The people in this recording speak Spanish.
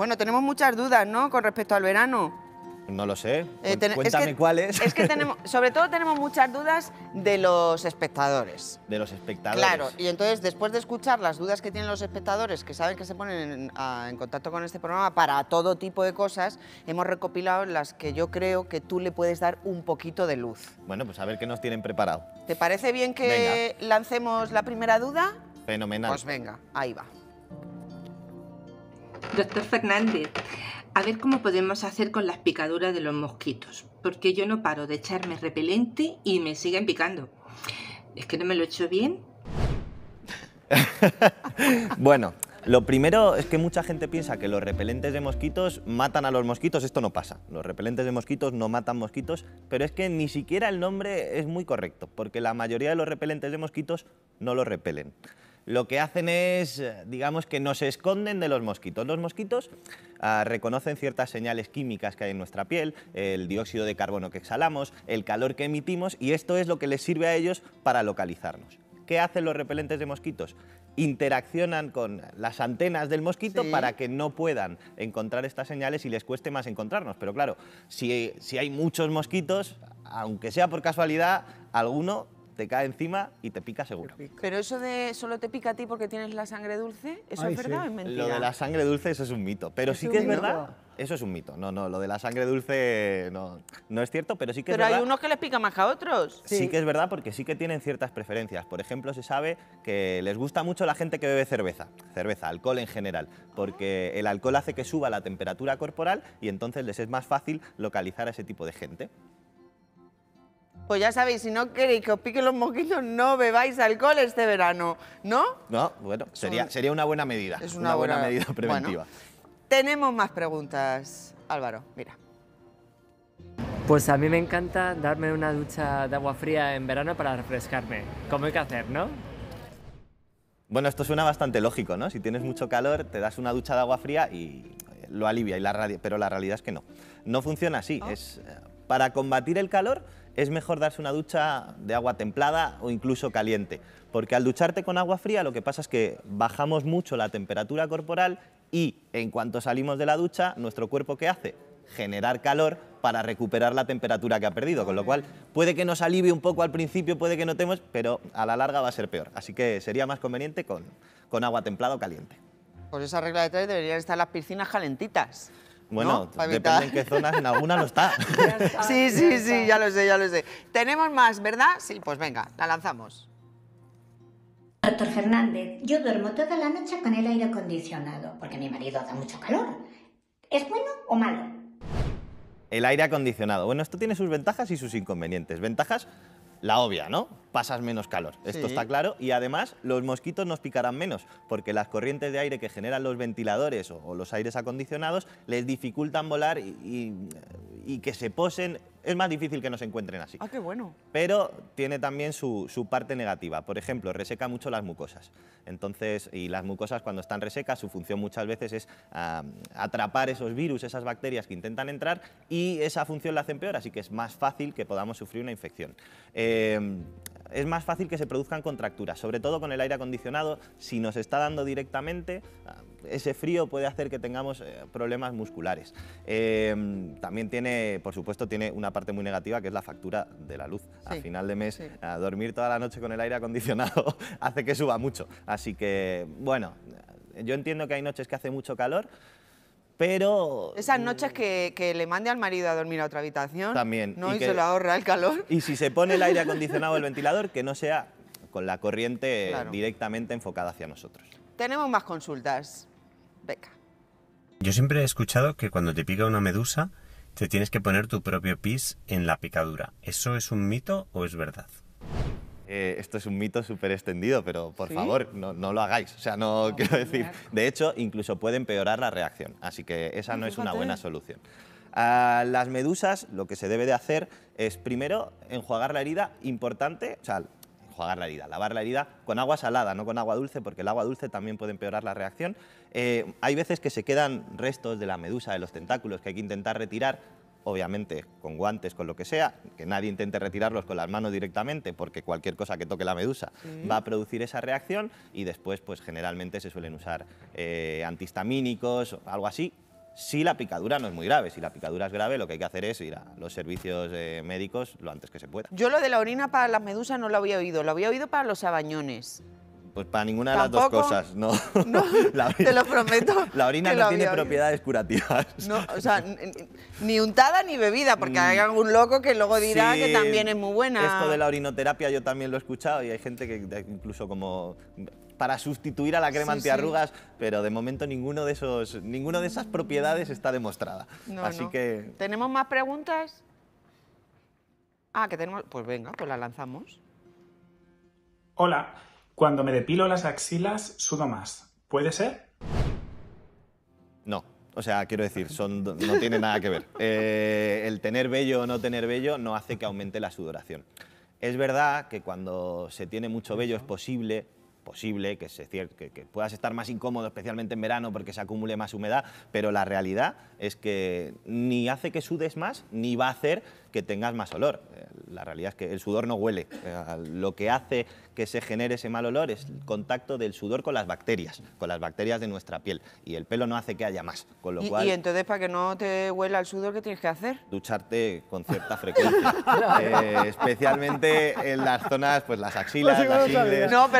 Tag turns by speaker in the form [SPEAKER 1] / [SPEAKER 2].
[SPEAKER 1] Bueno, tenemos muchas dudas, ¿no? Con respecto al verano.
[SPEAKER 2] No lo sé. Eh, Cuéntame es que, es. que tenemos,
[SPEAKER 1] sobre todo tenemos muchas dudas de los espectadores.
[SPEAKER 2] De los espectadores. Claro,
[SPEAKER 1] y entonces después de escuchar las dudas que tienen los espectadores, que saben que se ponen en, contacto con este programa para todo tipo de cosas, hemos recopilado las que yo creo que tú le puedes dar un
[SPEAKER 2] poquito de luz. Bueno, pues a ver qué nos tienen preparado.
[SPEAKER 1] ¿Te parece bien que lancemos la primera duda?
[SPEAKER 2] Fenomenal. Pues venga, ahí va. Doctor
[SPEAKER 1] Fernández, a ver cómo podemos hacer con las picaduras de los mosquitos, porque yo no paro de echarme repelente y me siguen picando. ¿Es que no me lo he hecho bien?
[SPEAKER 2] bueno, lo primero es que mucha gente piensa que los repelentes de mosquitos matan a los mosquitos. Esto no pasa. Los repelentes de mosquitos no matan mosquitos, pero es que ni siquiera el nombre es muy correcto, porque la mayoría de los repelentes de mosquitos no los repelen lo que hacen es, eh, digamos, que nos esconden de los mosquitos. Los mosquitos ah, reconocen ciertas señales químicas que hay en nuestra piel, el dióxido de carbono que exhalamos, el calor que emitimos, y esto es lo que les sirve a ellos para localizarnos. ¿Qué hacen los repelentes de mosquitos? interaccionan con las antenas del mosquito para que no puedan encontrar estas señales y les cueste más encontrarnos. Pero claro, si, si hay muchos mosquitos, aunque sea por casualidad, alguno te cae encima y te pica seguro.
[SPEAKER 1] Pero eso de solo te pica a ti porque tienes la sangre dulce, ¿eso es verdad o es mentira? Lo de la
[SPEAKER 2] sangre dulce, eso es un mito. Pero sí que es verdad. Eso es un mito. No, no, lo de la sangre dulce no, no es cierto, pero sí que pero es verdad. Pero hay
[SPEAKER 1] unos que les pica más que a otros. Sí. sí. que
[SPEAKER 2] es verdad porque sí que tienen ciertas preferencias. Por ejemplo, se sabe que les gusta mucho la gente que bebe cerveza, cerveza, alcohol en general, porque el alcohol hace que suba la temperatura corporal y entonces les es más fácil localizar a ese tipo de gente.
[SPEAKER 1] Pues ya sabéis, si no queréis que os piquen los mosquitos, no bebáis alcohol este verano, ¿no?
[SPEAKER 2] No, bueno, sería, una buena medida. Es una, buena, medida preventiva.
[SPEAKER 1] tenemos más preguntas, Álvaro, mira. Pues a mí me encanta darme una ducha de agua fría en verano para refrescarme. ¿Cómo hay que hacer, no?
[SPEAKER 2] Bueno, esto suena bastante lógico, ¿no? Si tienes mucho calor, te das una ducha de agua fría y eh, lo alivia, y la pero la realidad es que no. No funciona así. Oh. Es, eh, para combatir el calor es mejor darse una ducha de agua templada o incluso caliente, porque al ducharte con agua fría lo que pasa es que bajamos mucho la temperatura corporal y en cuanto salimos de la ducha, nuestro cuerpo ¿qué hace? Generar calor para recuperar la temperatura que ha perdido, con lo cual puede que nos alivie un poco al principio, puede que notemos, pero a la larga va a ser peor. Así que sería más conveniente con, agua templada o caliente.
[SPEAKER 1] Por pues esa regla de tres deberían estar las piscinas
[SPEAKER 2] calentitas. Bueno, en qué zonas, en alguna no está.
[SPEAKER 1] sí, sí, sí, ya lo sé, ya lo sé. ¿Tenemos más, verdad? Sí, pues venga, la lanzamos.
[SPEAKER 2] Doctor Fernández, yo duermo toda la noche con el aire acondicionado, porque mi marido da mucho calor.
[SPEAKER 1] ¿Es bueno o malo?
[SPEAKER 2] El aire acondicionado. Bueno, esto tiene sus ventajas y sus inconvenientes. Ventajas, la obvia, ¿no? Pasas menos calor, esto está claro. Y además los mosquitos nos picarán menos, porque las corrientes de aire que generan los ventiladores o, los aires acondicionados les dificultan volar y que se posen es más difícil que nos encuentren así. Ah, qué bueno. Pero tiene también su, parte negativa. Por ejemplo, reseca mucho las mucosas. Entonces, y las mucosas cuando están resecas, su función muchas veces es atrapar esos virus, esas bacterias que intentan entrar y esa función la hacen peor, así que es más fácil que podamos sufrir una infección. Eh, es más fácil que se produzcan contracturas, sobre todo con el aire acondicionado, si nos está dando directamente, ah, ese frío puede hacer que tengamos eh, problemas musculares. Eh, también tiene, por supuesto, tiene una parte muy negativa que es la factura de la luz. a final de mes, dormir toda la noche con el aire acondicionado hace que suba mucho. Así que, bueno, yo entiendo que hay noches que hace mucho calor, pero... Esas mm,
[SPEAKER 1] noches que, le mande al marido a dormir a otra habitación.
[SPEAKER 2] También. ¿no? Y, se lo ahorra el calor. Y si se pone el aire acondicionado o el ventilador, que no sea con la corriente directamente enfocada hacia nosotros.
[SPEAKER 1] Tenemos más consultas. Beca.
[SPEAKER 2] Yo siempre he escuchado que cuando te pica una medusa, te tienes que poner tu propio pis en la picadura. ¿Eso es un mito o es verdad? Eh, esto es un mito súper extendido, pero por favor, no, lo hagáis. O sea, no, quiero decir. De hecho, incluso puede empeorar la reacción, así que esa no es una buena solución. Ah, las medusas lo que se debe de hacer es primero enjuagar la herida, importante, o sea, enjuagar la herida, lavar la herida con agua salada, no con agua dulce, porque el agua dulce también puede empeorar la reacción. Eh, hay veces que se quedan restos de la medusa, de los tentáculos, que hay que intentar retirar obviamente con guantes, con lo que sea, que nadie intente retirarlos con las manos directamente, porque cualquier cosa que toque la medusa va a producir esa reacción y después, pues generalmente se suelen usar eh, o algo así, si la picadura no es muy grave. Si la picadura es grave, lo que hay que hacer es ir a los servicios eh, médicos lo antes que se pueda.
[SPEAKER 1] Yo lo de la orina para las medusas no lo había oído, lo había oído para los abañones.
[SPEAKER 2] Pues para ninguna de las dos cosas, no. te lo prometo. La orina no tiene propiedades curativas.
[SPEAKER 1] No, o sea, ni untada ni bebida, porque mm. hay algún loco que luego dirá que también es muy buena. Esto de la
[SPEAKER 2] orinoterapia yo también lo he escuchado y hay gente que incluso como para sustituir a la crema antiarrugas, pero de momento ninguno de esos, ninguna de esas propiedades está demostrada. Así
[SPEAKER 1] tenemos más preguntas. Ah, que tenemos, pues
[SPEAKER 2] venga, pues la lanzamos. Hola. Cuando me depilo las axilas, sudo más. ¿Puede ser? No. O sea, quiero decir, no tiene nada que ver. Eh, el tener vello o no tener vello no hace que aumente la sudoración. Es verdad que cuando se tiene mucho vello es posible posible que, se, que, que, puedas estar más incómodo, especialmente en verano, porque se acumule más humedad, pero la realidad es que ni hace que sudes más, ni va a hacer que tengas más olor. Eh, la realidad es que el sudor no huele. Eh, lo que hace que se genere ese mal olor es el contacto del sudor con las bacterias, con las bacterias de nuestra piel. Y el pelo no hace que haya más. Con lo ¿Y, cual, y entonces,
[SPEAKER 1] para que no te huela el sudor, ¿qué tienes que hacer?
[SPEAKER 2] Ducharte con cierta frecuencia.
[SPEAKER 1] Eh,
[SPEAKER 2] especialmente en las zonas, pues las axilas, pues las ingles...